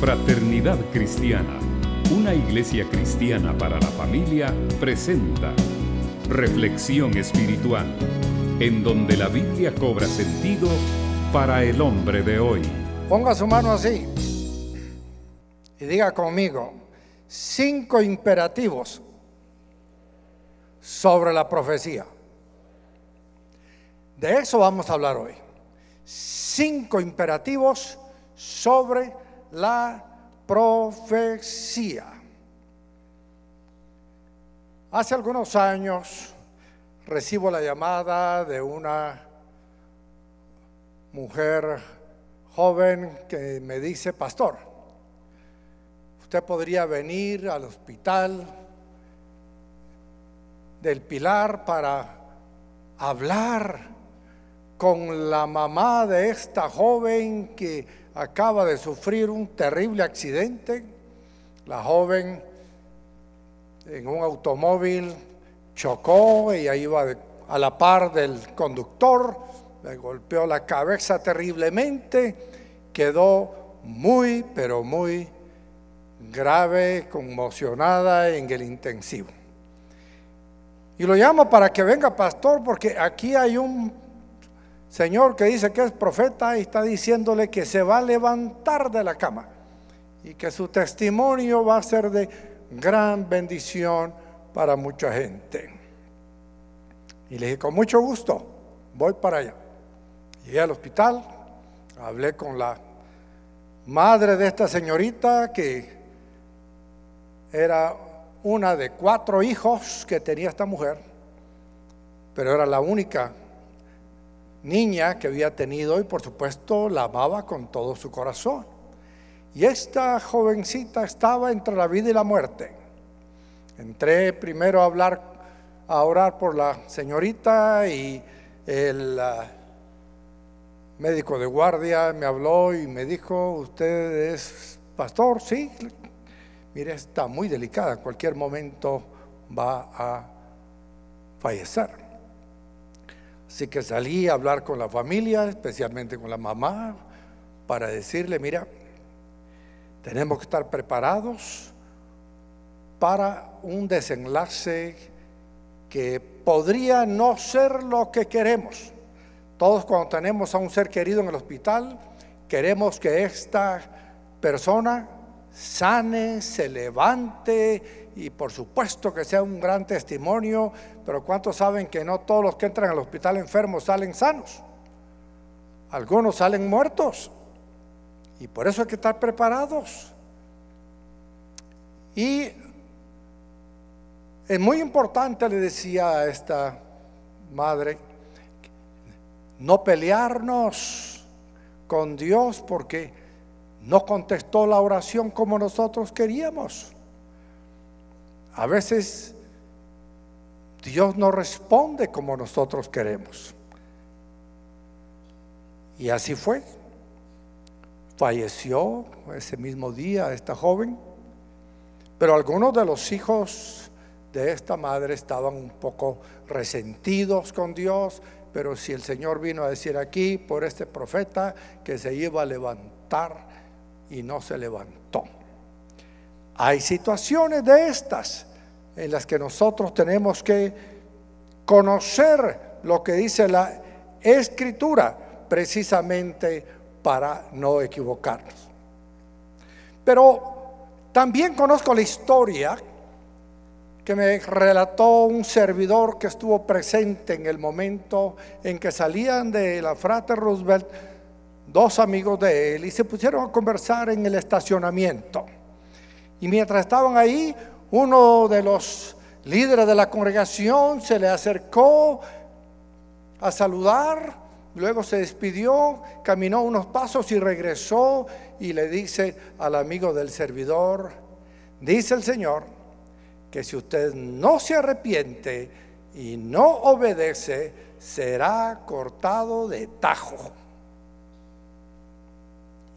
Fraternidad Cristiana, una iglesia cristiana para la familia, presenta Reflexión Espiritual, en donde la Biblia cobra sentido para el hombre de hoy. Ponga su mano así y diga conmigo, cinco imperativos sobre la profecía. De eso vamos a hablar hoy. Cinco imperativos sobre la profecía. Hace algunos años recibo la llamada de una mujer joven que me dice, pastor, usted podría venir al hospital del Pilar para hablar con la mamá de esta joven que acaba de sufrir un terrible accidente. La joven en un automóvil chocó, ahí iba a la par del conductor, le golpeó la cabeza terriblemente, quedó muy, pero muy grave, conmocionada en el intensivo. Y lo llamo para que venga pastor porque aquí hay un señor que dice que es profeta y está diciéndole que se va a levantar de la cama y que su testimonio va a ser de gran bendición para mucha gente. Y le dije, con mucho gusto, voy para allá. Llegué al hospital, hablé con la madre de esta señorita que era una de cuatro hijos que tenía esta mujer, pero era la única niña que había tenido y por supuesto la amaba con todo su corazón. Y esta jovencita estaba entre la vida y la muerte. Entré primero a hablar, a orar por la señorita y el ah, médico de guardia me habló y me dijo, usted es pastor, sí. Mire, está muy delicada, en cualquier momento va a fallecer. Así que salí a hablar con la familia, especialmente con la mamá, para decirle, mira, tenemos que estar preparados para un desenlace que podría no ser lo que queremos. Todos cuando tenemos a un ser querido en el hospital, queremos que esta persona sane, se levante y por supuesto que sea un gran testimonio, pero ¿cuántos saben que no todos los que entran al hospital enfermos salen sanos? Algunos salen muertos y por eso hay que estar preparados. Y es muy importante, le decía a esta madre, no pelearnos con Dios porque no contestó la oración como nosotros queríamos. A veces Dios no responde como nosotros queremos. Y así fue. Falleció ese mismo día esta joven, pero algunos de los hijos de esta madre estaban un poco resentidos con Dios, pero si el Señor vino a decir aquí por este profeta que se iba a levantar y no se levantó. Hay situaciones de estas en las que nosotros tenemos que conocer lo que dice la escritura precisamente para no equivocarnos. Pero también conozco la historia que me relató un servidor que estuvo presente en el momento en que salían de la Frater Roosevelt dos amigos de él y se pusieron a conversar en el estacionamiento. Y mientras estaban ahí, uno de los líderes de la congregación se le acercó a saludar, luego se despidió, caminó unos pasos y regresó y le dice al amigo del servidor, dice el Señor, que si usted no se arrepiente y no obedece, será cortado de tajo.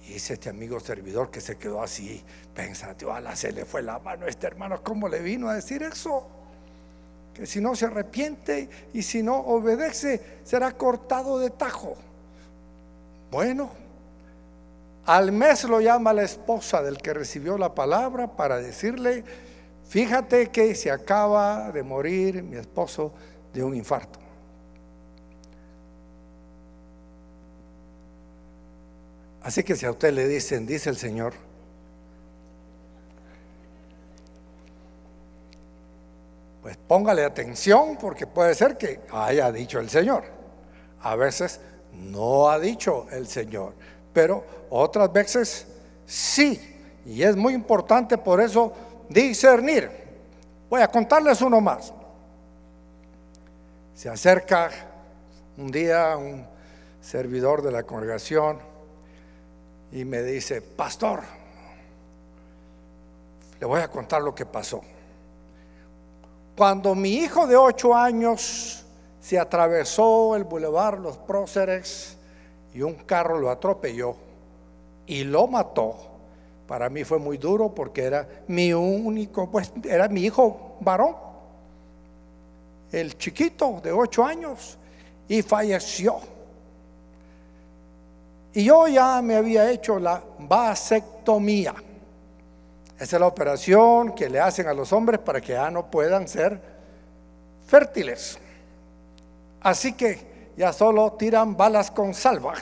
Y dice este amigo servidor que se quedó así, pensativo, ala, se le fue la mano a este hermano, ¿cómo le vino a decir eso? Que si no se arrepiente y si no obedece, será cortado de tajo. Bueno, al mes lo llama la esposa del que recibió la palabra para decirle, fíjate que se acaba de morir mi esposo de un infarto. Así que si a usted le dicen, dice el Señor, pues póngale atención porque puede ser que haya dicho el Señor. A veces no ha dicho el Señor, pero otras veces sí. Y es muy importante por eso discernir. Voy a contarles uno más. Se acerca un día un servidor de la congregación y me dice, pastor, le voy a contar lo que pasó. Cuando mi hijo de ocho años se atravesó el bulevar Los Próceres y un carro lo atropelló y lo mató, para mí fue muy duro porque era mi único, pues era mi hijo varón, el chiquito de ocho años, y falleció. Y yo ya me había hecho la vasectomía. Esa es la operación que le hacen a los hombres para que ya no puedan ser fértiles. Así que ya solo tiran balas con salva.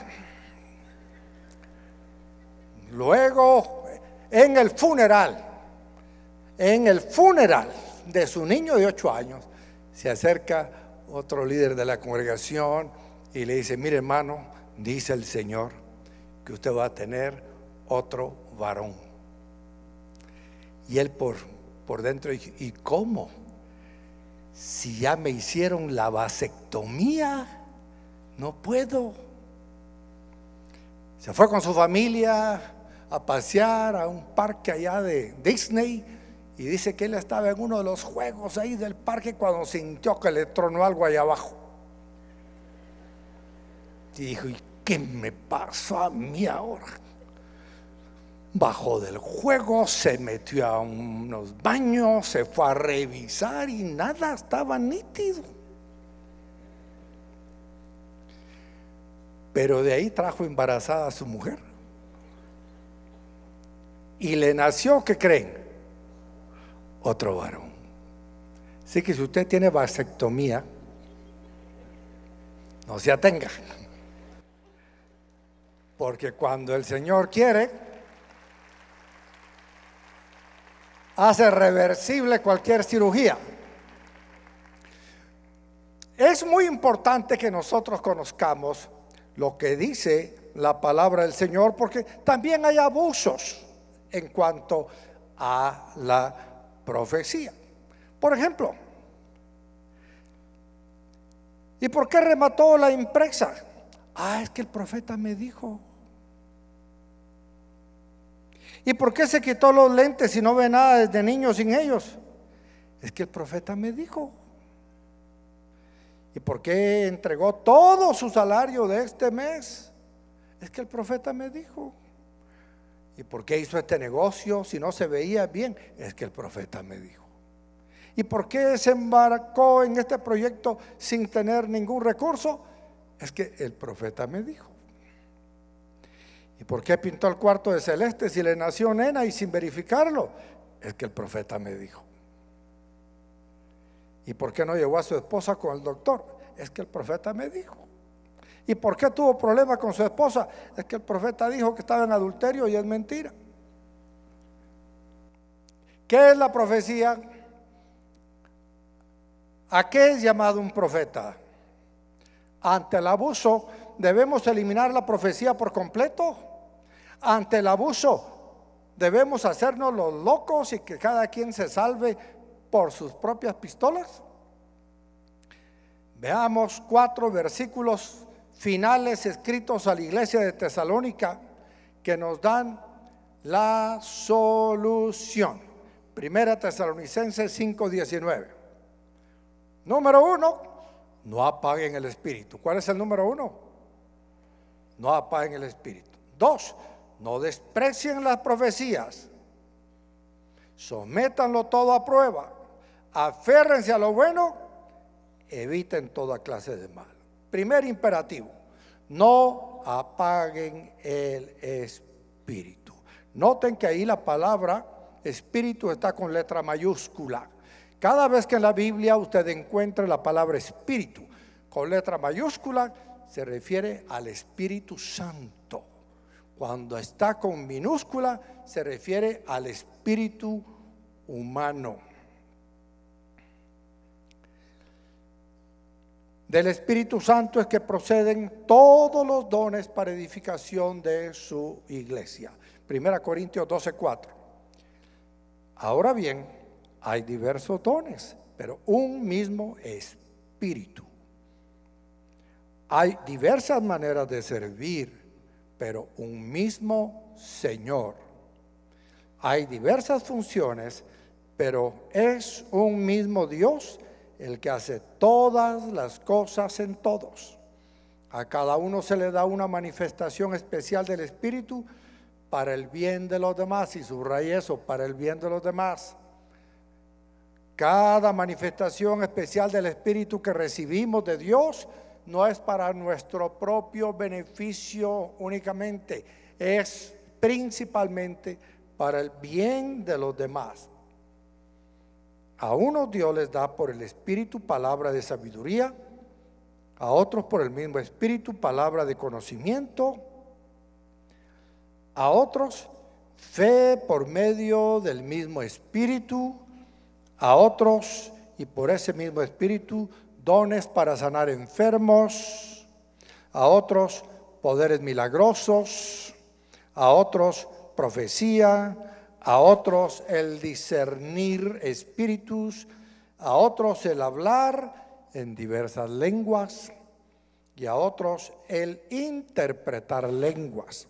Luego, en el funeral, en el funeral de su niño de 8 años, se acerca otro líder de la congregación y le dice, mire hermano, dice el Señor, que usted va a tener otro varón. Y él por, por dentro, ¿y cómo? Si ya me hicieron la vasectomía, no puedo. Se fue con su familia a pasear a un parque allá de Disney y dice que él estaba en uno de los juegos ahí del parque cuando sintió que le tronó algo allá abajo. Y dijo, ¿y ¿qué me pasó a mí ahora? Bajó del juego, se metió a unos baños, se fue a revisar y nada estaba nítido. Pero de ahí trajo embarazada a su mujer. Y le nació, ¿qué creen? Otro varón. Así que si usted tiene vasectomía, no se atenga. Porque cuando el Señor quiere, hace reversible cualquier cirugía. Es muy importante que nosotros conozcamos lo que dice la palabra del Señor, porque también hay abusos en cuanto a la profecía. Por ejemplo, ¿y por qué remató la impresa? Ah, es que el profeta me dijo. ¿Y por qué se quitó los lentes y no ve nada desde niño sin ellos? Es que el profeta me dijo. ¿Y por qué entregó todo su salario de este mes? Es que el profeta me dijo. ¿Y por qué hizo este negocio si no se veía bien? Es que el profeta me dijo. ¿Y por qué se embarcó en este proyecto sin tener ningún recurso? Es que el profeta me dijo. ¿Y por qué pintó el cuarto de celeste si le nació nena y sin verificarlo? Es que el profeta me dijo. ¿Y por qué no llegó a su esposa con el doctor? Es que el profeta me dijo. ¿Y por qué tuvo problemas con su esposa? Es que el profeta dijo que estaba en adulterio y es mentira. ¿Qué es la profecía? ¿A qué es llamado un profeta? Ante el abuso, ¿debemos eliminar la profecía por completo? ante el abuso. ¿Debemos hacernos los locos y que cada quien se salve por sus propias pistolas? Veamos cuatro versículos finales escritos a la iglesia de Tesalónica que nos dan la solución. Primera Tesalonicense 5:19. Número uno, no apaguen el espíritu. ¿Cuál es el número uno? No apaguen el espíritu. Dos, no desprecien las profecías. Sométanlo todo a prueba. Aférrense a lo bueno. Eviten toda clase de mal. Primer imperativo. No apaguen el espíritu. Noten que ahí la palabra espíritu está con letra mayúscula. Cada vez que en la Biblia usted encuentra la palabra espíritu con letra mayúscula, se refiere al Espíritu Santo. Cuando está con minúscula, se refiere al espíritu humano. Del Espíritu Santo es que proceden todos los dones para edificación de su iglesia. Primera Corintios 12:4. Ahora bien, hay diversos dones, pero un mismo espíritu. Hay diversas maneras de servir, pero un mismo Señor. Hay diversas funciones, pero es un mismo Dios el que hace todas las cosas en todos. A cada uno se le da una manifestación especial del Espíritu para el bien de los demás, y subraya eso, para el bien de los demás. Cada manifestación especial del Espíritu que recibimos de Dios no es para nuestro propio beneficio únicamente, es principalmente para el bien de los demás. A unos Dios les da por el Espíritu palabra de sabiduría, a otros por el mismo Espíritu palabra de conocimiento, a otros fe por medio del mismo Espíritu, a otros y por ese mismo Espíritu dones para sanar enfermos, a otros poderes milagrosos, a otros profecía, a otros el discernir espíritus, a otros el hablar en diversas lenguas y a otros el interpretar lenguas.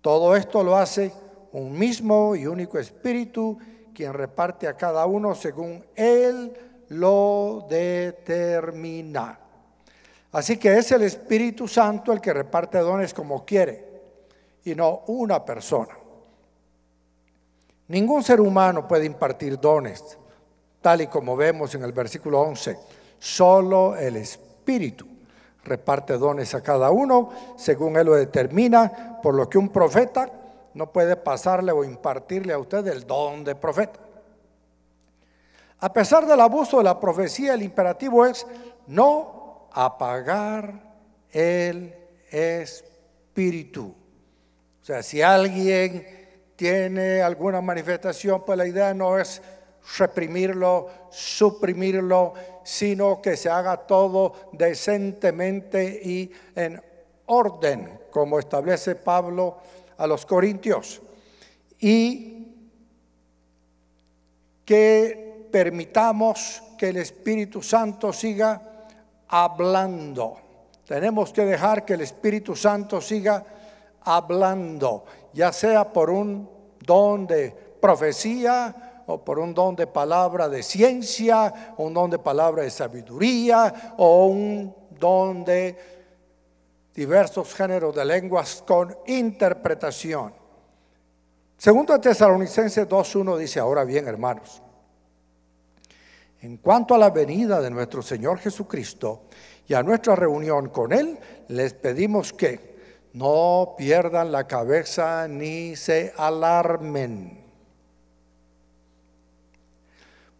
Todo esto lo hace un mismo y único espíritu, quien reparte a cada uno según él lo determina. Así que es el Espíritu Santo el que reparte dones como quiere y no una persona. Ningún ser humano puede impartir dones, tal y como vemos en el versículo 11. Solo el Espíritu reparte dones a cada uno según Él lo determina, por lo que un profeta no puede pasarle o impartirle a usted el don de profeta. A pesar del abuso de la profecía, el imperativo es no apagar el espíritu. O sea, si alguien tiene alguna manifestación, pues la idea no es reprimirlo, suprimirlo, sino que se haga todo decentemente y en orden, como establece Pablo a los Corintios. Y que permitamos que el Espíritu Santo siga hablando. Tenemos que dejar que el Espíritu Santo siga hablando, ya sea por un don de profecía o por un don de palabra de ciencia, un don de palabra de sabiduría o un don de diversos géneros de lenguas con interpretación. Segundo Tesalonicenses 2.1 dice, ahora bien hermanos, en cuanto a la venida de nuestro Señor Jesucristo y a nuestra reunión con Él, les pedimos que no pierdan la cabeza ni se alarmen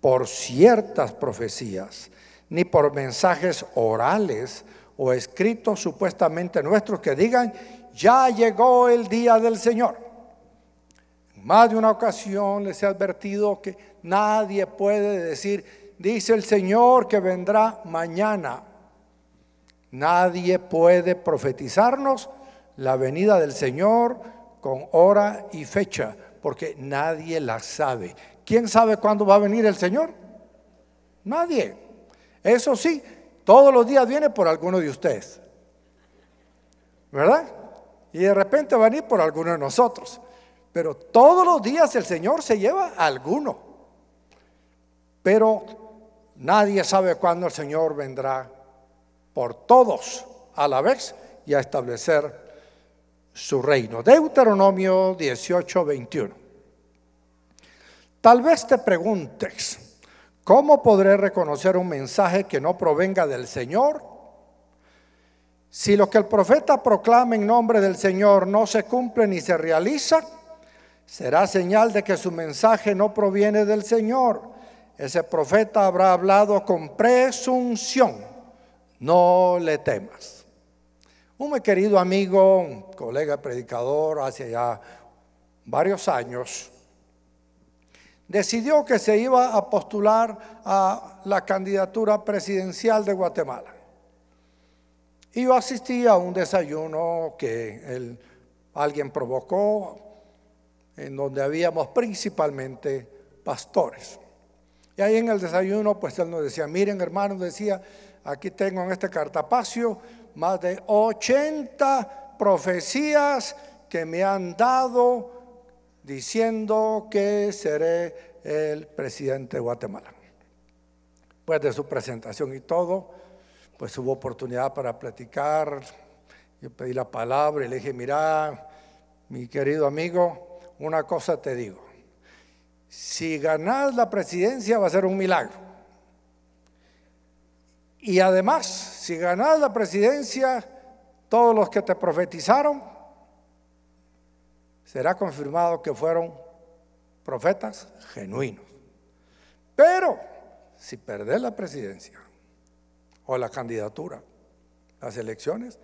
por ciertas profecías, ni por mensajes orales o escritos supuestamente nuestros que digan, ya llegó el día del Señor. En más de una ocasión les he advertido que nadie puede decir, dice el Señor que vendrá mañana. Nadie puede profetizarnos la venida del Señor con hora y fecha, porque nadie la sabe. ¿Quién sabe cuándo va a venir el Señor? Nadie. Eso sí, todos los días viene por alguno de ustedes. ¿Verdad? Y de repente va a venir por alguno de nosotros. Pero todos los días el Señor se lleva a alguno. Pero Nadie sabe cuándo el Señor vendrá por todos a la vez y a establecer su reino. Deuteronomio 18, 21. Tal vez te preguntes, ¿cómo podré reconocer un mensaje que no provenga del Señor? Si lo que el profeta proclama en nombre del Señor no se cumple ni se realiza, será señal de que su mensaje no proviene del Señor ese profeta habrá hablado con presunción. No le temas. Un muy querido amigo, colega predicador, hace ya varios años, decidió que se iba a postular a la candidatura presidencial de Guatemala. Y yo asistí a un desayuno que alguien provocó, en donde habíamos principalmente pastores. Y ahí en el desayuno, pues él nos decía, miren hermano, decía, aquí tengo en este cartapacio más de 80 profecías que me han dado diciendo que seré el presidente de Guatemala. Pues de su presentación y todo, pues hubo oportunidad para platicar. Yo pedí la palabra y le dije, mira, mi querido amigo, una cosa te digo si ganas la presidencia va a ser un milagro. Y además, si ganas la presidencia, todos los que te profetizaron, será confirmado que fueron profetas genuinos. Pero si perdés la presidencia o la candidatura, las elecciones,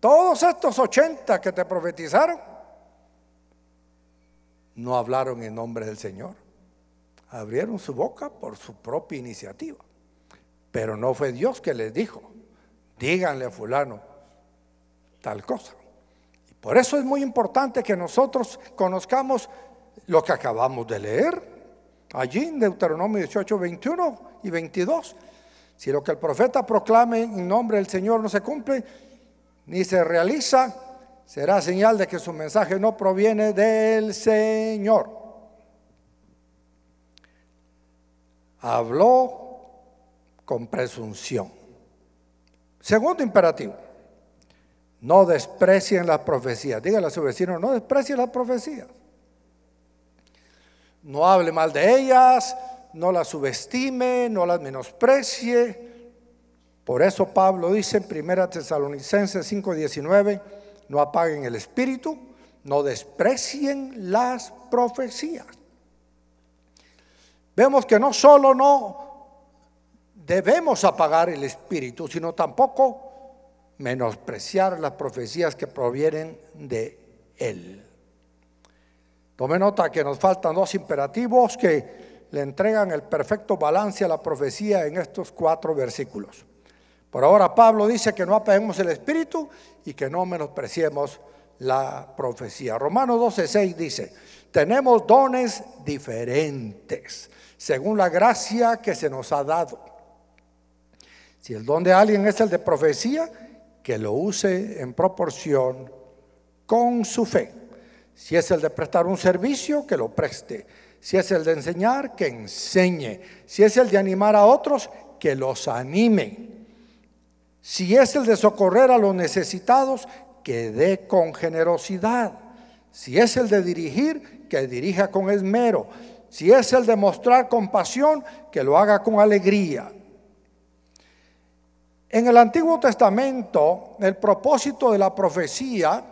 todos estos 80 que te profetizaron no hablaron en nombre del Señor abrieron su boca por su propia iniciativa. Pero no fue Dios que les dijo, díganle a fulano tal cosa. Y por eso es muy importante que nosotros conozcamos lo que acabamos de leer allí en Deuteronomio 18, 21 y 22. Si lo que el profeta proclame en nombre del Señor no se cumple ni se realiza, será señal de que su mensaje no proviene del Señor. Habló con presunción. Segundo imperativo, no desprecien las profecías. Dígale a su vecino, no desprecien las profecías. No hable mal de ellas, no las subestime, no las menosprecie. Por eso Pablo dice en 1 Tesalonicenses 5:19, no apaguen el espíritu, no desprecien las profecías vemos que no solo no debemos apagar el espíritu, sino tampoco menospreciar las profecías que provienen de él. Tome nota que nos faltan dos imperativos que le entregan el perfecto balance a la profecía en estos cuatro versículos. Por ahora Pablo dice que no apaguemos el espíritu y que no menospreciemos la profecía. Romanos 12:6 dice, tenemos dones diferentes según la gracia que se nos ha dado. Si el don de alguien es el de profecía, que lo use en proporción con su fe. Si es el de prestar un servicio, que lo preste. Si es el de enseñar, que enseñe. Si es el de animar a otros, que los anime. Si es el de socorrer a los necesitados, que dé con generosidad. Si es el de dirigir, que dirija con esmero. Si es el de mostrar compasión, que lo haga con alegría. En el Antiguo Testamento, el propósito de la profecía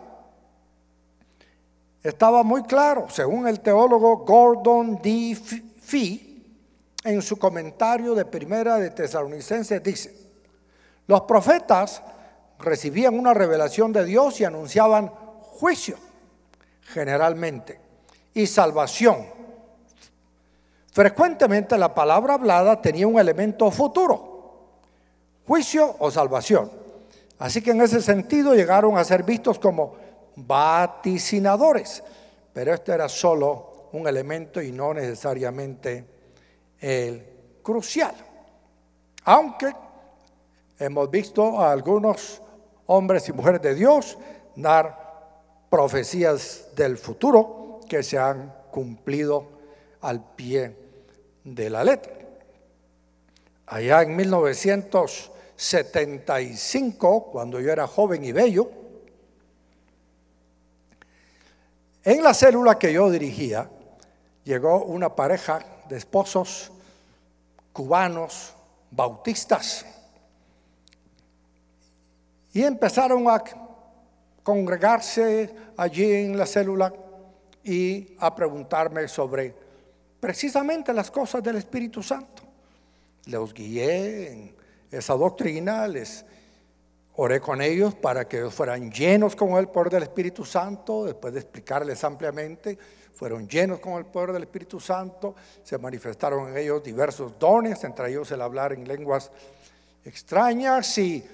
estaba muy claro, según el teólogo Gordon D. Fee, en su comentario de Primera de Tesalonicenses dice, los profetas recibían una revelación de Dios y anunciaban juicio, generalmente, y salvación Frecuentemente la palabra hablada tenía un elemento futuro, juicio o salvación. Así que en ese sentido llegaron a ser vistos como vaticinadores, pero esto era solo un elemento y no necesariamente el crucial. Aunque hemos visto a algunos hombres y mujeres de Dios dar profecías del futuro que se han cumplido al pie de la letra. Allá en 1975, cuando yo era joven y bello, en la célula que yo dirigía, llegó una pareja de esposos cubanos bautistas y empezaron a congregarse allí en la célula y a preguntarme sobre precisamente las cosas del Espíritu Santo. Los guié en esa doctrina, les oré con ellos para que fueran llenos con el poder del Espíritu Santo, después de explicarles ampliamente, fueron llenos con el poder del Espíritu Santo, se manifestaron en ellos diversos dones, entre ellos el hablar en lenguas extrañas y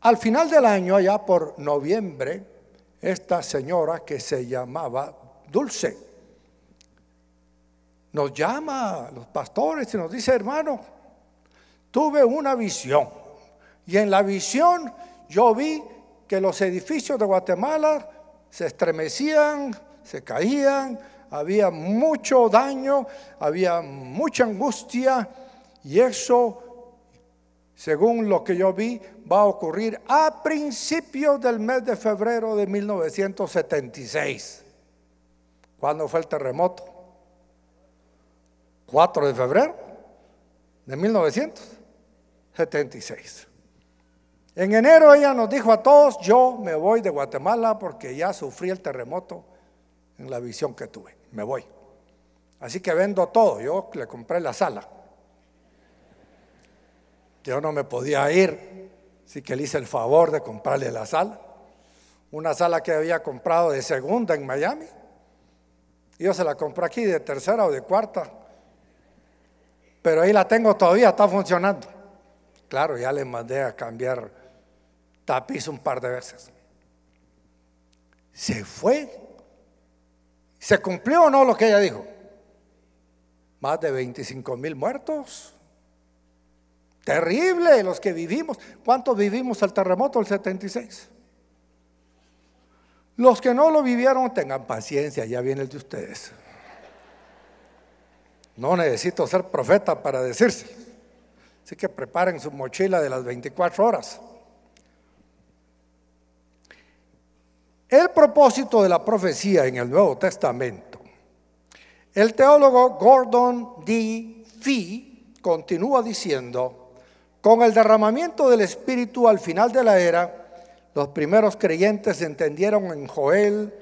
al final del año, allá por noviembre, esta señora que se llamaba Dulce, nos llama los pastores y nos dice, hermano, tuve una visión. Y en la visión yo vi que los edificios de Guatemala se estremecían, se caían, había mucho daño, había mucha angustia y eso, según lo que yo vi, va a ocurrir a principios del mes de febrero de 1976, cuando fue el terremoto. 4 de febrero de 1976. En enero ella nos dijo a todos, yo me voy de Guatemala porque ya sufrí el terremoto en la visión que tuve, me voy. Así que vendo todo, yo le compré la sala. Yo no me podía ir, así que le hice el favor de comprarle la sala. Una sala que había comprado de segunda en Miami. Yo se la compré aquí de tercera o de cuarta pero ahí la tengo todavía, está funcionando. Claro, ya le mandé a cambiar tapiz un par de veces. Se fue. ¿Se cumplió o no lo que ella dijo? Más de 25 mil muertos. Terrible los que vivimos. ¿Cuántos vivimos el terremoto del 76? Los que no lo vivieron, tengan paciencia, ya viene el de ustedes. No necesito ser profeta para decirse. Así que preparen su mochila de las 24 horas. El propósito de la profecía en el Nuevo Testamento. El teólogo Gordon D. Fee continúa diciendo, con el derramamiento del Espíritu al final de la era, los primeros creyentes entendieron en Joel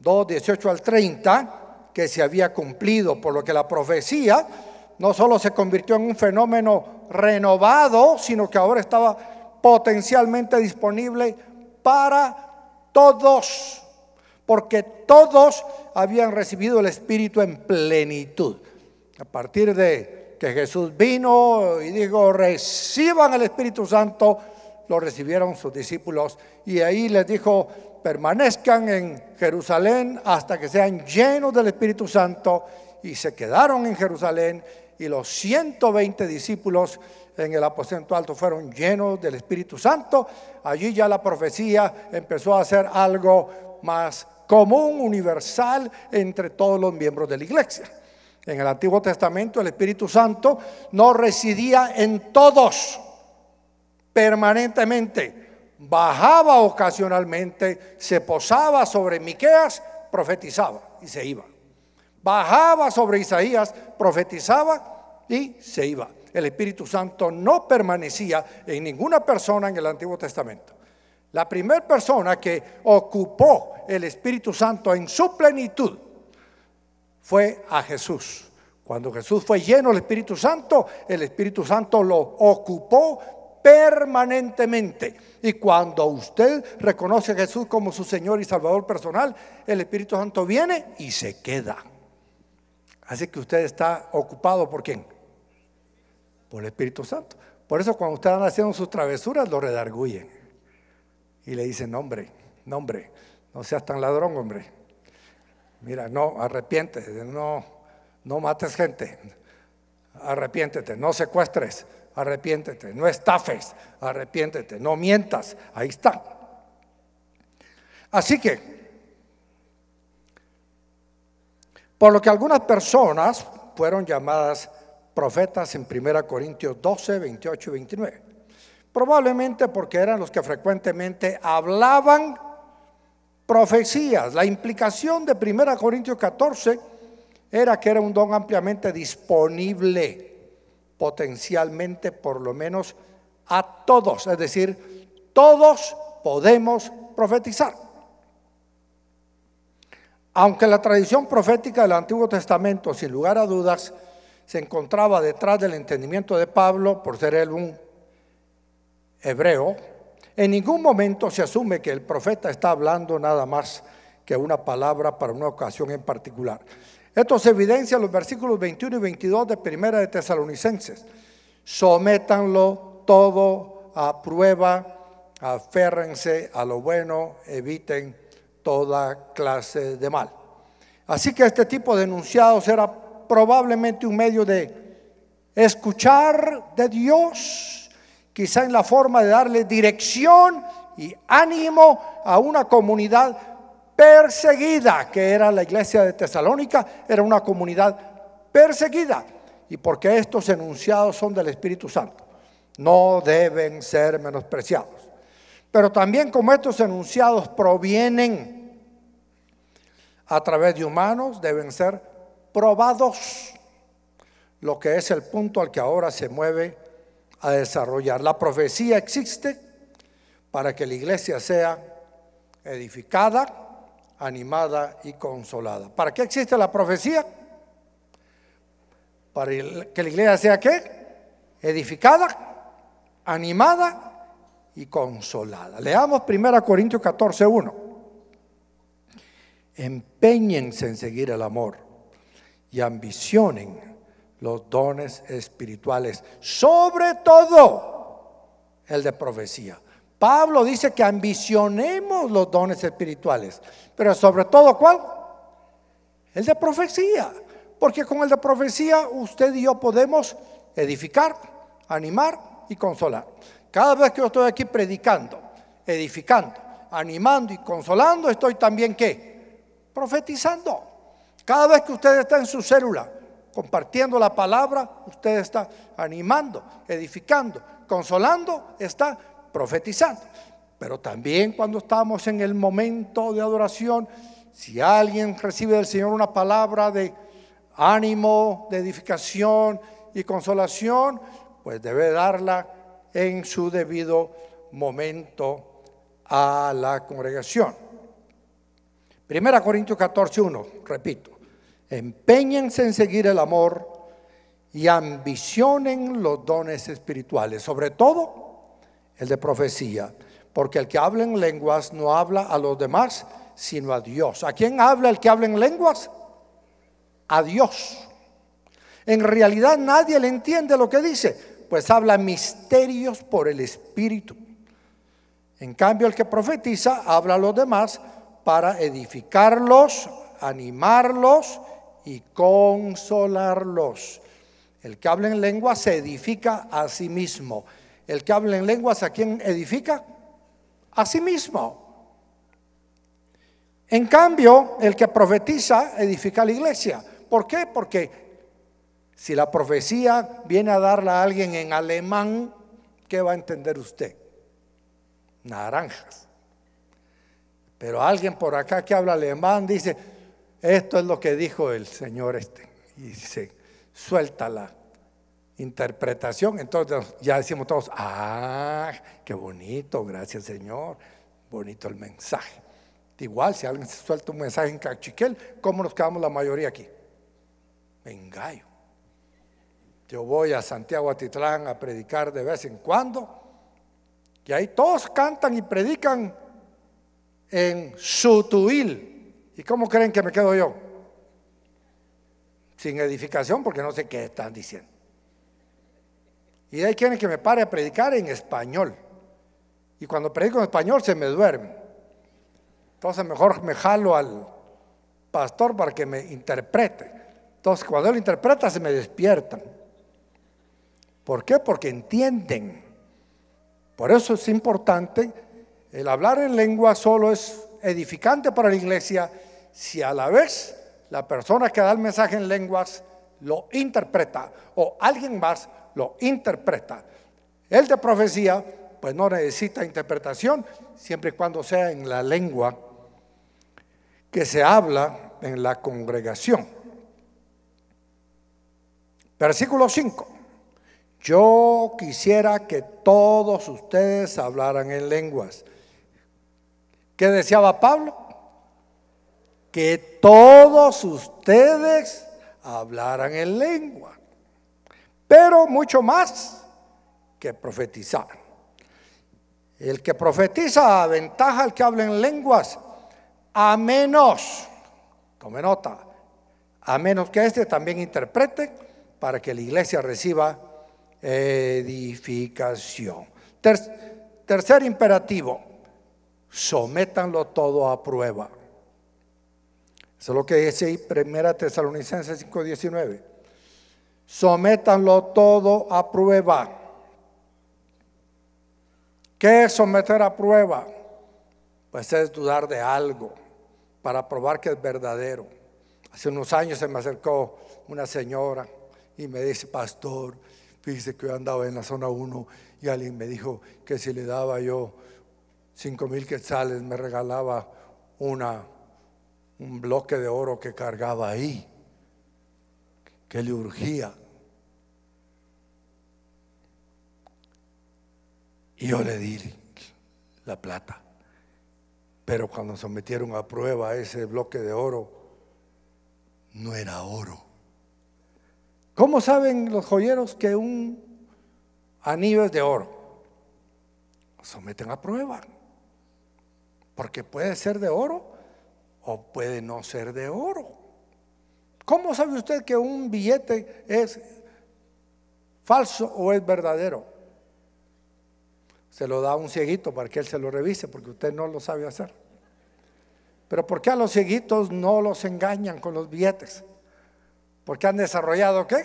2, 18 al 30, que se había cumplido, por lo que la profecía no solo se convirtió en un fenómeno renovado, sino que ahora estaba potencialmente disponible para todos, porque todos habían recibido el Espíritu en plenitud. A partir de que Jesús vino y dijo, reciban el Espíritu Santo, lo recibieron sus discípulos y ahí les dijo, permanezcan en Jerusalén hasta que sean llenos del Espíritu Santo y se quedaron en Jerusalén y los 120 discípulos en el aposento alto fueron llenos del Espíritu Santo. Allí ya la profecía empezó a ser algo más común, universal entre todos los miembros de la iglesia. En el Antiguo Testamento el Espíritu Santo no residía en todos permanentemente bajaba ocasionalmente, se posaba sobre Miqueas, profetizaba y se iba. Bajaba sobre Isaías, profetizaba y se iba. El Espíritu Santo no permanecía en ninguna persona en el Antiguo Testamento. La primera persona que ocupó el Espíritu Santo en su plenitud fue a Jesús. Cuando Jesús fue lleno del Espíritu Santo, el Espíritu Santo lo ocupó permanentemente. Y cuando usted reconoce a Jesús como su Señor y Salvador personal, el Espíritu Santo viene y se queda. Así que usted está ocupado por quién? Por el Espíritu Santo. Por eso cuando usted anda haciendo sus travesuras, lo redarguyen. Y le dicen, hombre, nombre hombre, no seas tan ladrón, hombre. Mira, no, arrepiéntete, no, no mates gente, arrepiéntete, no secuestres, arrepiéntete, no estafes, arrepiéntete, no mientas, ahí está. Así que, por lo que algunas personas fueron llamadas profetas en 1 Corintios 12, 28 y 29. Probablemente porque eran los que frecuentemente hablaban profecías. La implicación de 1 Corintios 14 era que era un don ampliamente disponible potencialmente por lo menos a todos, es decir, todos podemos profetizar. Aunque la tradición profética del Antiguo Testamento, sin lugar a dudas, se encontraba detrás del entendimiento de Pablo, por ser él un hebreo, en ningún momento se asume que el profeta está hablando nada más que una palabra para una ocasión en particular. Esto se evidencia en los versículos 21 y 22 de Primera de Tesalonicenses. Sométanlo todo a prueba, aférrense a lo bueno, eviten toda clase de mal. Así que este tipo de enunciados era probablemente un medio de escuchar de Dios, quizá en la forma de darle dirección y ánimo a una comunidad perseguida, que era la iglesia de Tesalónica, era una comunidad perseguida. Y porque estos enunciados son del Espíritu Santo, no deben ser menospreciados. Pero también como estos enunciados provienen a través de humanos, deben ser probados, lo que es el punto al que ahora se mueve a desarrollar. La profecía existe para que la iglesia sea edificada, animada y consolada. ¿Para qué existe la profecía? Para que la iglesia sea qué? Edificada, animada y consolada. Leamos 1 Corintios 14, 1. Empeñense en seguir el amor y ambicionen los dones espirituales, sobre todo el de profecía Pablo dice que ambicionemos los dones espirituales, pero sobre todo cuál? El de profecía, porque con el de profecía usted y yo podemos edificar, animar y consolar. Cada vez que yo estoy aquí predicando, edificando, animando y consolando, estoy también qué? Profetizando. Cada vez que usted está en su célula compartiendo la palabra, usted está animando, edificando, consolando, está profetizando. Pero también cuando estamos en el momento de adoración, si alguien recibe del Señor una palabra de ánimo, de edificación y consolación, pues debe darla en su debido momento a la congregación. Primera Corintios 14, 1, repito, empeñense en seguir el amor y ambicionen los dones espirituales, sobre todo el de profecía. Porque el que habla en lenguas no habla a los demás, sino a Dios. ¿A quién habla el que habla en lenguas? A Dios. En realidad nadie le entiende lo que dice, pues habla misterios por el Espíritu. En cambio, el que profetiza habla a los demás para edificarlos, animarlos y consolarlos. El que habla en lenguas se edifica a sí mismo el que habla en lenguas, ¿a quién edifica? A sí mismo. En cambio, el que profetiza edifica la iglesia. ¿Por qué? Porque si la profecía viene a darla a alguien en alemán, ¿qué va a entender usted? Naranjas. Pero alguien por acá que habla alemán dice, esto es lo que dijo el Señor este. Y dice, suéltala interpretación. Entonces ya decimos todos, ah, qué bonito, gracias Señor, bonito el mensaje. Igual, si alguien se suelta un mensaje en cachiquel, ¿cómo nos quedamos la mayoría aquí? Me engaño. Yo voy a Santiago Atitlán a predicar de vez en cuando, y ahí todos cantan y predican en Sutuil. ¿Y cómo creen que me quedo yo? Sin edificación, porque no sé qué están diciendo. Y ahí quieren que me pare a predicar en español. Y cuando predico en español se me duerme. Entonces mejor me jalo al pastor para que me interprete. Entonces cuando él interpreta se me despiertan. ¿Por qué? Porque entienden. Por eso es importante, el hablar en lengua solo es edificante para la iglesia si a la vez la persona que da el mensaje en lenguas lo interpreta o alguien más lo interpreta. El de profecía, pues no necesita interpretación, siempre y cuando sea en la lengua que se habla en la congregación. Versículo 5. Yo quisiera que todos ustedes hablaran en lenguas. ¿Qué deseaba Pablo? Que todos ustedes hablaran en lenguas pero mucho más que profetizar. El que profetiza aventaja al que habla en lenguas, a menos, tome nota, a menos que éste también interprete para que la iglesia reciba edificación. tercer imperativo, sométanlo todo a prueba. Eso es lo que dice 1 Tesalonicenses 5:19 sométanlo todo a prueba. ¿Qué es someter a prueba? Pues es dudar de algo para probar que es verdadero. Hace unos años se me acercó una señora y me dice, pastor, fíjese que yo andaba en la zona 1 y alguien me dijo que si le daba yo cinco mil quetzales me regalaba una, un bloque de oro que cargaba ahí que le urgía. Y yo le di la plata. Pero cuando sometieron a prueba ese bloque de oro, no era oro. ¿Cómo saben los joyeros que un anillo es de oro? someten a prueba. Porque puede ser de oro o puede no ser de oro. ¿Cómo sabe usted que un billete es falso o es verdadero? Se lo da a un cieguito para que él se lo revise, porque usted no lo sabe hacer. Pero ¿por qué a los cieguitos no los engañan con los billetes? Porque han desarrollado qué?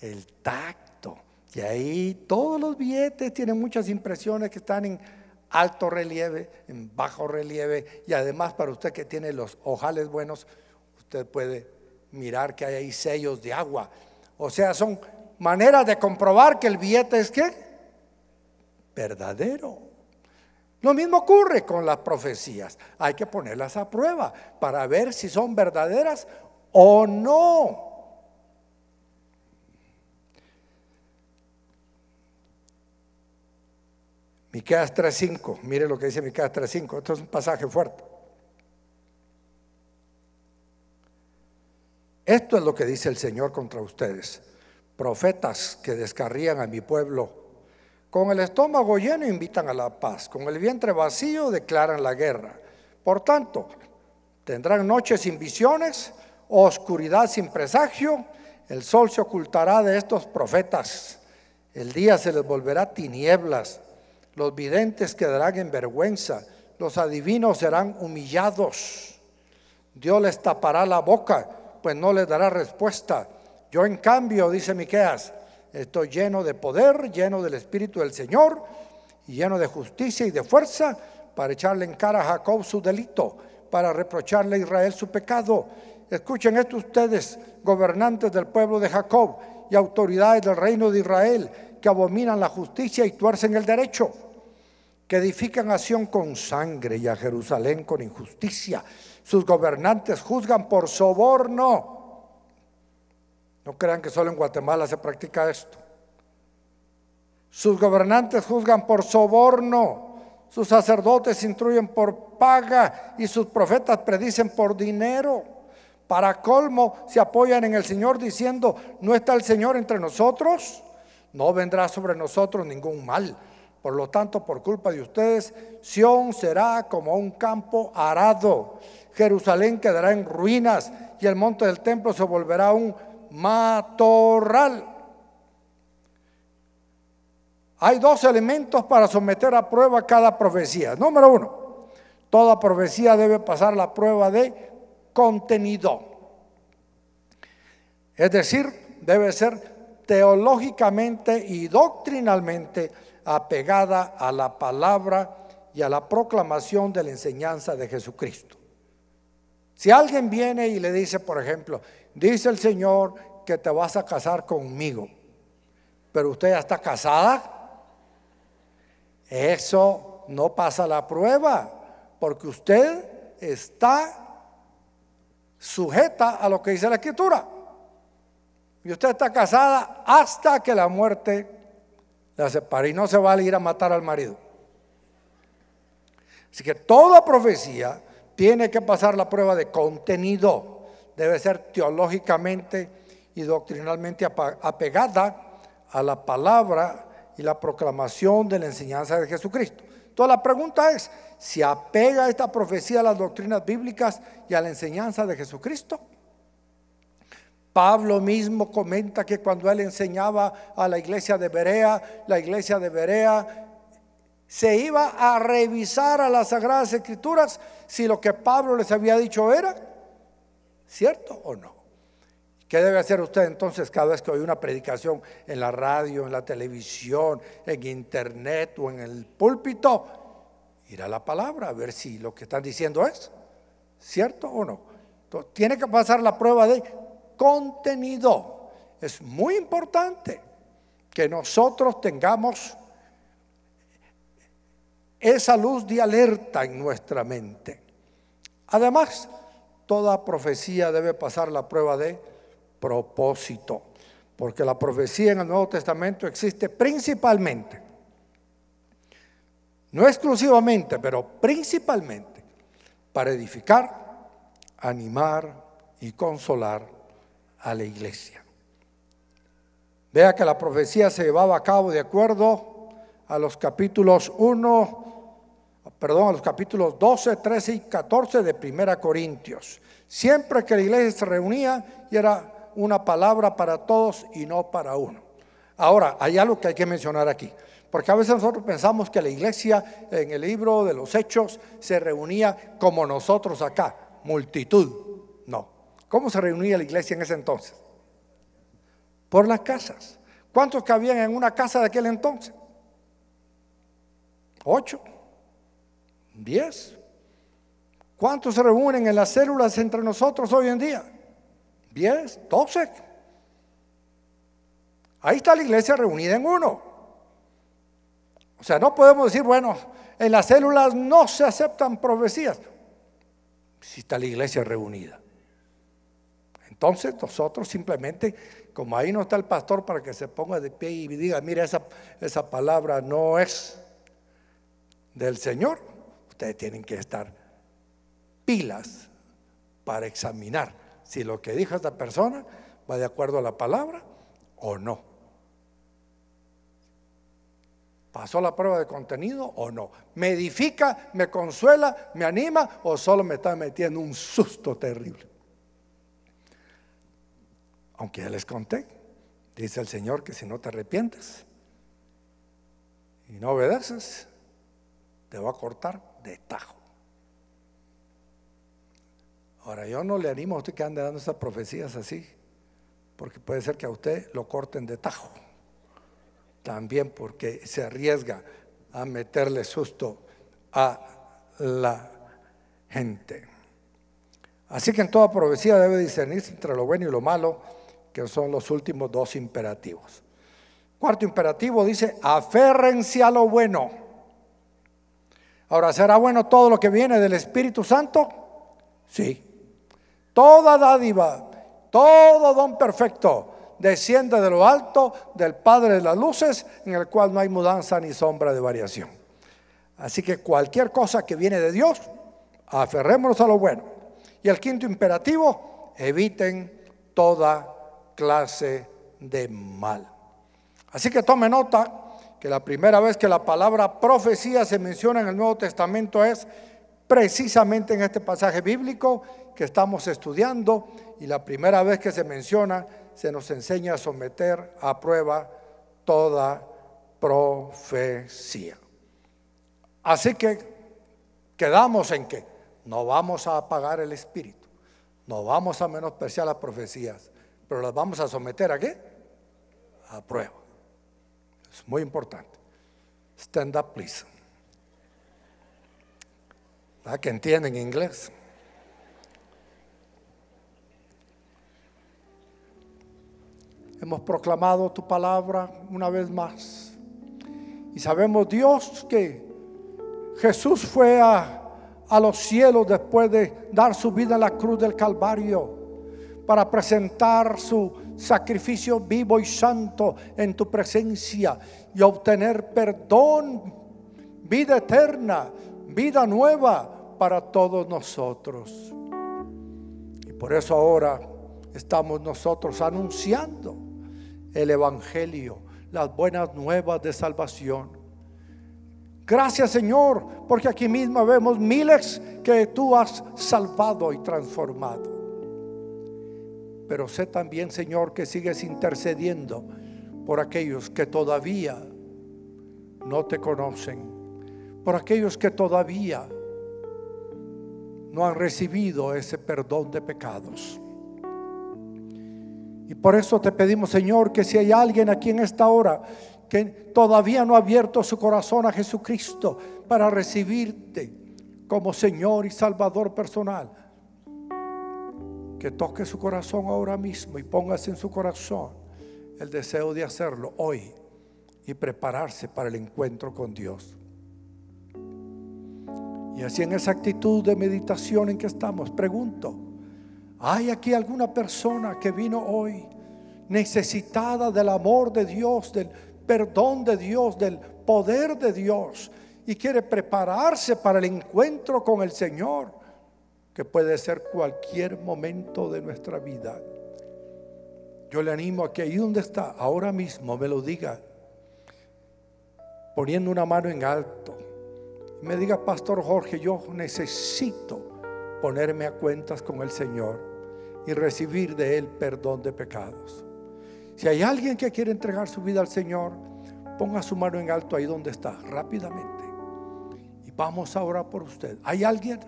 El tacto. Y ahí todos los billetes tienen muchas impresiones que están en alto relieve, en bajo relieve. Y además para usted que tiene los ojales buenos, usted puede mirar que hay ahí sellos de agua. O sea, son maneras de comprobar que el billete es qué? Verdadero. Lo mismo ocurre con las profecías. Hay que ponerlas a prueba para ver si son verdaderas o no. Miqueas 3.5, mire lo que dice Miqueas 3.5, esto es un pasaje fuerte. Esto es lo que dice el Señor contra ustedes, profetas que descarrían a mi pueblo. Con el estómago lleno invitan a la paz, con el vientre vacío declaran la guerra. Por tanto, tendrán noches sin visiones, oscuridad sin presagio, el sol se ocultará de estos profetas, el día se les volverá tinieblas, los videntes quedarán en vergüenza, los adivinos serán humillados, Dios les tapará la boca pues no les dará respuesta. Yo en cambio, dice Miqueas, estoy lleno de poder, lleno del espíritu del Señor y lleno de justicia y de fuerza para echarle en cara a Jacob su delito, para reprocharle a Israel su pecado. Escuchen esto ustedes, gobernantes del pueblo de Jacob y autoridades del reino de Israel, que abominan la justicia y tuercen el derecho que edifican a con sangre y a Jerusalén con injusticia. Sus gobernantes juzgan por soborno. No crean que solo en Guatemala se practica esto. Sus gobernantes juzgan por soborno, sus sacerdotes instruyen por paga y sus profetas predicen por dinero. Para colmo se apoyan en el Señor diciendo, ¿no está el Señor entre nosotros? No vendrá sobre nosotros ningún mal por lo tanto, por culpa de ustedes, Sión será como un campo arado. Jerusalén quedará en ruinas y el monte del templo se volverá un matorral. Hay dos elementos para someter a prueba cada profecía. Número uno, toda profecía debe pasar la prueba de contenido. Es decir, debe ser teológicamente y doctrinalmente apegada a la palabra y a la proclamación de la enseñanza de Jesucristo. Si alguien viene y le dice, por ejemplo, dice el Señor que te vas a casar conmigo, pero usted ya está casada, eso no pasa la prueba, porque usted está sujeta a lo que dice la Escritura. Y usted está casada hasta que la muerte la separa y no se vale ir a matar al marido. Así que toda profecía tiene que pasar la prueba de contenido, debe ser teológicamente y doctrinalmente apegada a la palabra y la proclamación de la enseñanza de Jesucristo. Entonces la pregunta es, ¿se apega esta profecía a las doctrinas bíblicas y a la enseñanza de Jesucristo? Pablo mismo comenta que cuando él enseñaba a la iglesia de Berea, la iglesia de Berea se iba a revisar a las Sagradas Escrituras si lo que Pablo les había dicho era cierto o no. ¿Qué debe hacer usted entonces cada vez que oye una predicación en la radio, en la televisión, en internet o en el púlpito? Ir a la palabra a ver si lo que están diciendo es cierto o no. tiene que pasar la prueba de contenido. Es muy importante que nosotros tengamos esa luz de alerta en nuestra mente. Además, toda profecía debe pasar la prueba de propósito, porque la profecía en el Nuevo Testamento existe principalmente, no exclusivamente, pero principalmente para edificar, animar y consolar a la iglesia. Vea que la profecía se llevaba a cabo de acuerdo a los capítulos 1, perdón, a los capítulos 12, 13 y 14 de Primera Corintios. Siempre que la iglesia se reunía y era una palabra para todos y no para uno. Ahora, hay algo que hay que mencionar aquí. Porque a veces nosotros pensamos que la iglesia en el libro de los hechos se reunía como nosotros acá, multitud. No. ¿Cómo se reunía la iglesia en ese entonces? Por las casas. ¿Cuántos cabían en una casa de aquel entonces? ¿Ocho? ¿Diez? ¿Cuántos se reúnen en las células entre nosotros hoy en día? ¿Diez? ¿Doce? Ahí está la iglesia reunida en uno. O sea, no podemos decir, bueno, en las células no se aceptan profecías. Si está la iglesia reunida. Entonces nosotros simplemente, como ahí no está el pastor para que se ponga de pie y diga, mira, esa, esa palabra no es del Señor, ustedes tienen que estar pilas para examinar si lo que dijo esta persona va de acuerdo a la palabra o no. ¿Pasó la prueba de contenido o no? ¿Me edifica, me consuela, me anima o solo me está metiendo un susto terrible? aunque ya les conté, dice el Señor que si no te arrepientes y no obedeces, te va a cortar de tajo. Ahora, yo no le animo a usted que ande dando esas profecías así, porque puede ser que a usted lo corten de tajo. También porque se arriesga a meterle susto a la gente. Así que en toda profecía debe discernirse entre lo bueno y lo malo que son los últimos dos imperativos. Cuarto imperativo dice, aférrense a lo bueno. Ahora, ¿será bueno todo lo que viene del Espíritu Santo? Sí. Toda dádiva, todo don perfecto desciende de lo alto del Padre de las Luces, en el cual no hay mudanza ni sombra de variación. Así que cualquier cosa que viene de Dios, aferrémonos a lo bueno. Y el quinto imperativo, eviten toda clase de mal. Así que tome nota que la primera vez que la palabra profecía se menciona en el Nuevo Testamento es precisamente en este pasaje bíblico que estamos estudiando y la primera vez que se menciona se nos enseña a someter a prueba toda profecía. Así que quedamos en que no vamos a apagar el espíritu, no vamos a menospreciar las profecías, pero las vamos a someter a qué? A prueba. Es muy importante. Stand up, please. ¿Verdad ah, que entienden inglés? Hemos proclamado tu palabra una vez más. Y sabemos, Dios, que Jesús fue a, a los cielos después de dar su vida en la cruz del Calvario para presentar su sacrificio vivo y santo en tu presencia y obtener perdón, vida eterna, vida nueva para todos nosotros. Y por eso ahora estamos nosotros anunciando el Evangelio, las buenas nuevas de salvación. Gracias Señor, porque aquí mismo vemos miles que tú has salvado y transformado pero sé también, Señor, que sigues intercediendo por aquellos que todavía no te conocen, por aquellos que todavía no han recibido ese perdón de pecados. Y por eso te pedimos, Señor, que si hay alguien aquí en esta hora que todavía no ha abierto su corazón a Jesucristo para recibirte como Señor y Salvador personal, que toque su corazón ahora mismo y póngase en su corazón el deseo de hacerlo hoy y prepararse para el encuentro con Dios. Y así en esa actitud de meditación en que estamos, pregunto, ¿hay aquí alguna persona que vino hoy necesitada del amor de Dios, del perdón de Dios, del poder de Dios y quiere prepararse para el encuentro con el Señor? que puede ser cualquier momento de nuestra vida. Yo le animo a que ahí donde está, ahora mismo me lo diga, poniendo una mano en alto. Me diga, Pastor Jorge, yo necesito ponerme a cuentas con el Señor y recibir de Él perdón de pecados. Si hay alguien que quiere entregar su vida al Señor, ponga su mano en alto ahí donde está, rápidamente. Y vamos ahora por usted. ¿Hay alguien?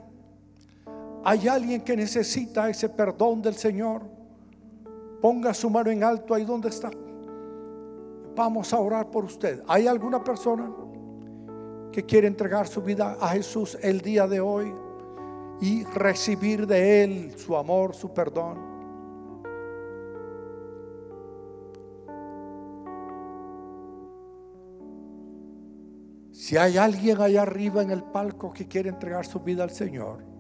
Hay alguien que necesita ese perdón del Señor. Ponga su mano en alto ahí donde está. Vamos a orar por usted. ¿Hay alguna persona que quiere entregar su vida a Jesús el día de hoy y recibir de Él su amor, su perdón? Si hay alguien allá arriba en el palco que quiere entregar su vida al Señor,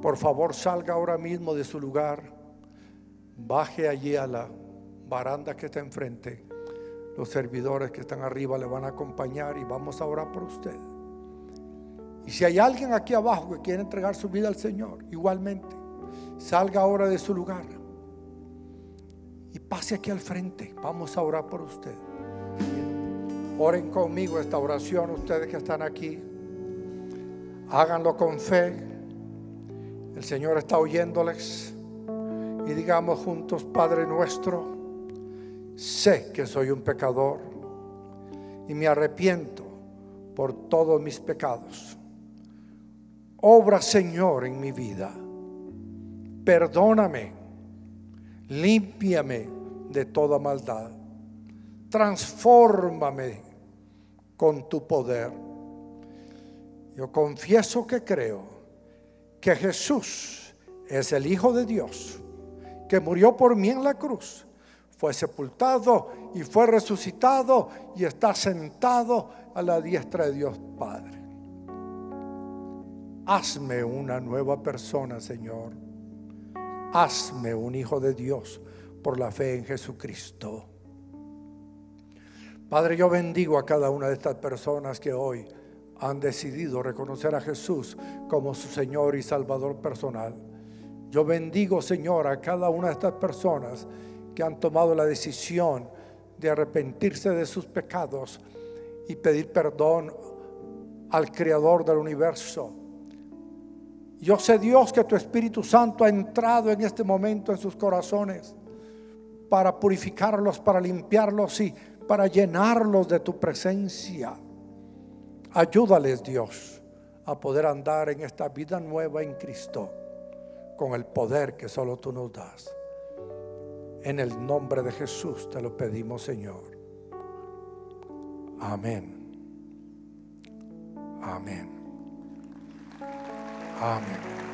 por favor, salga ahora mismo de su lugar, baje allí a la baranda que está enfrente. Los servidores que están arriba le van a acompañar y vamos a orar por usted. Y si hay alguien aquí abajo que quiere entregar su vida al Señor, igualmente, salga ahora de su lugar y pase aquí al frente. Vamos a orar por usted. Oren conmigo esta oración, ustedes que están aquí. Háganlo con fe el Señor está oyéndoles y digamos juntos, Padre nuestro, sé que soy un pecador y me arrepiento por todos mis pecados. Obra, Señor, en mi vida. Perdóname, límpiame de toda maldad. Transfórmame con tu poder. Yo confieso que creo que Jesús es el Hijo de Dios, que murió por mí en la cruz, fue sepultado y fue resucitado y está sentado a la diestra de Dios Padre. Hazme una nueva persona, Señor. Hazme un hijo de Dios por la fe en Jesucristo. Padre, yo bendigo a cada una de estas personas que hoy han decidido reconocer a Jesús como su Señor y Salvador personal. Yo bendigo, Señor, a cada una de estas personas que han tomado la decisión de arrepentirse de sus pecados y pedir perdón al Creador del universo. Yo sé, Dios, que tu Espíritu Santo ha entrado en este momento en sus corazones para purificarlos, para limpiarlos y para llenarlos de tu presencia. Ayúdales Dios a poder andar en esta vida nueva en Cristo con el poder que solo tú nos das. En el nombre de Jesús te lo pedimos Señor. Amén. Amén. Amén.